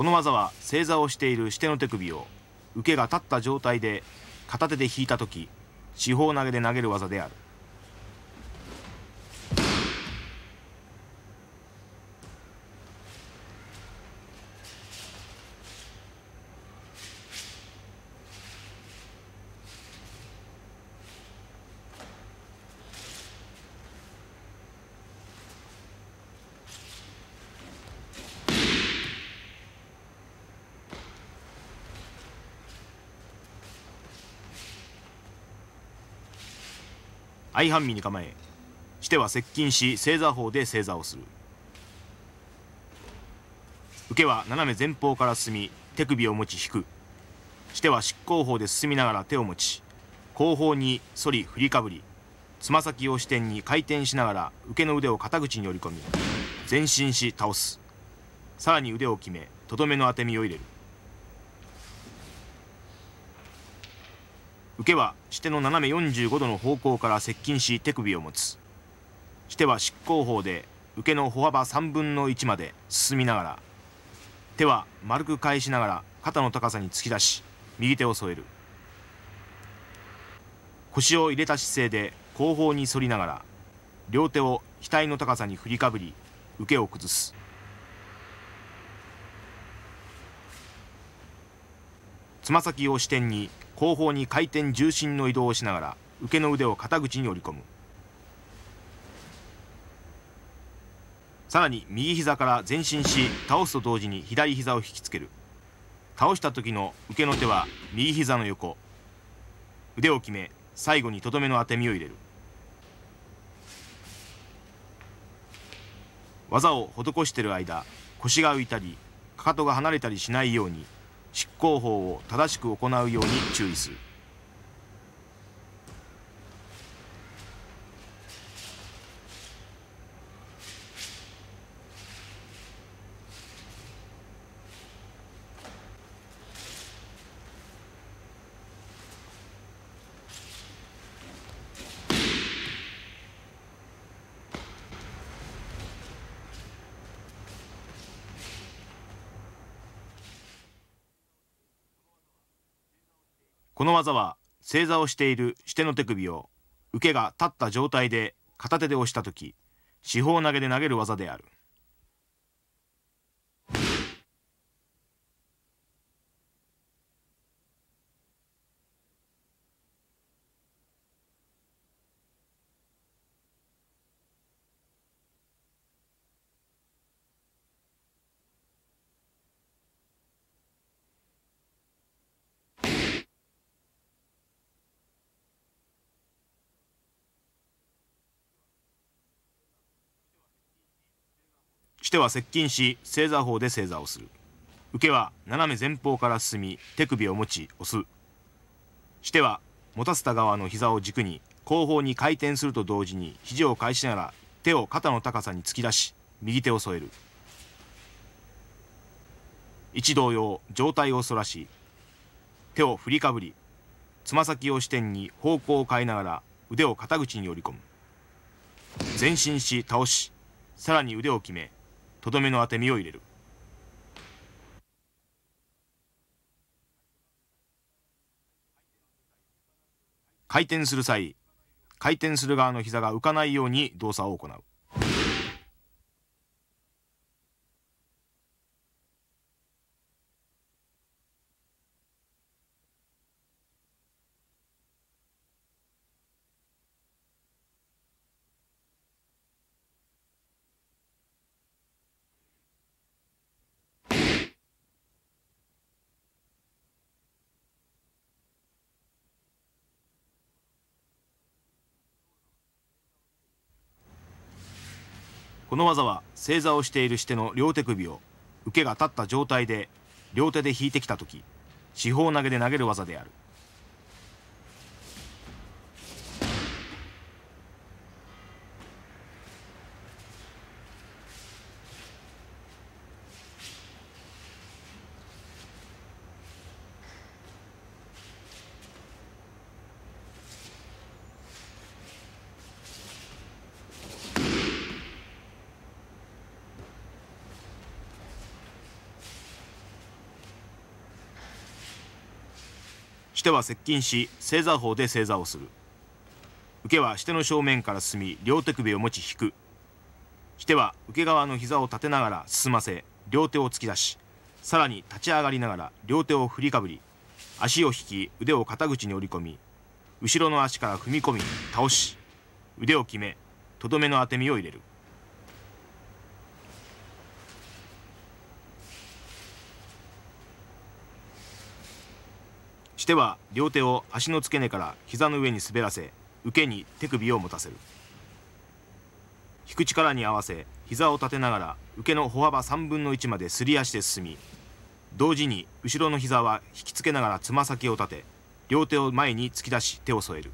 この技は正座をしている手の手首を受けが立った状態で片手で引いた時四方投げで投げる技である相反身に構えしては接近し正座法で正座をする受けは斜め前方から進み手首を持ち引くしては執行法で進みながら手を持ち後方に反り振りかぶりつま先を支点に回転しながら受けの腕を肩口に折り込み前進し倒すさらに腕を決めとどめの当て身を入れる受けはし手の斜め45度の方向から接近し手首を持つし手は執行法で受けの歩幅3分の1まで進みながら手は丸く返しながら肩の高さに突き出し右手を添える腰を入れた姿勢で後方に反りながら両手を額の高さに振りかぶり受けを崩すつま先を支点に後方に回転重心の移動をしながら受けの腕を肩口に折り込むさらに右膝から前進し倒すと同時に左膝を引きつける倒した時の受けの手は右膝の横腕を決め最後にとどめの当て身を入れる技を施している間腰が浮いたりかかとが離れたりしないように執行法を正しく行うように注意する。この技は正座をしている手手の手首を受けが立った状態で片手で押した時四方投げで投げる技である。来は接近し正座法で正座をする受けは斜め前方から進み手首を持ち押すしては持たせた側の膝を軸に後方に回転すると同時に肘を返しながら手を肩の高さに突き出し右手を添える一同様上体を反らし手を振りかぶりつま先を支点に方向を変えながら腕を肩口に寄り込む前進し倒しさらに腕を決めとどめの当て身を入れる回転する際回転する側の膝が浮かないように動作を行うこの技は正座をしているての両手首を受けが立った状態で両手で引いてきた時四方投げで投げる技であるしては接近し正座法で正座をする受けはしての正面から進み両手首を持ち引くしては受け側の膝を立てながら進ませ両手を突き出しさらに立ち上がりながら両手を振りかぶり足を引き腕を肩口に折り込み後ろの足から踏み込み倒し腕を決めとどめの当て身を入れるしては両手を足の付け根から膝の上に滑らせ受けに手首を持たせる引く力に合わせ膝を立てながら受けの歩幅3分の1まですり足で進み同時に後ろの膝は引きつけながらつま先を立て両手を前に突き出し手を添える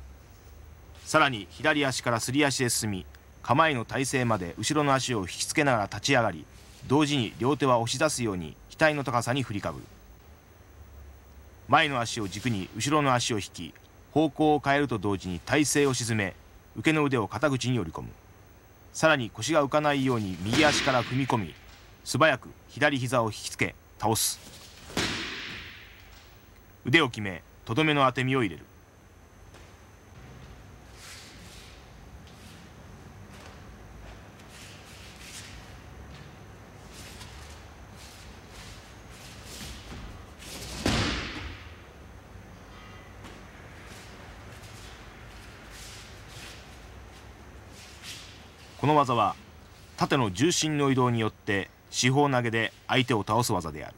さらに左足からすり足で進み構えの体勢まで後ろの足を引きつけながら立ち上がり同時に両手は押し出すように額の高さに振りかぶる前の足を軸に後ろの足を引き方向を変えると同時に体勢を沈め受けの腕を肩口に折り込むさらに腰が浮かないように右足から踏み込み素早く左膝を引きつけ倒す腕を決めとどめの当て身を入れるこの技は縦の重心の移動によって四方投げで相手を倒す技である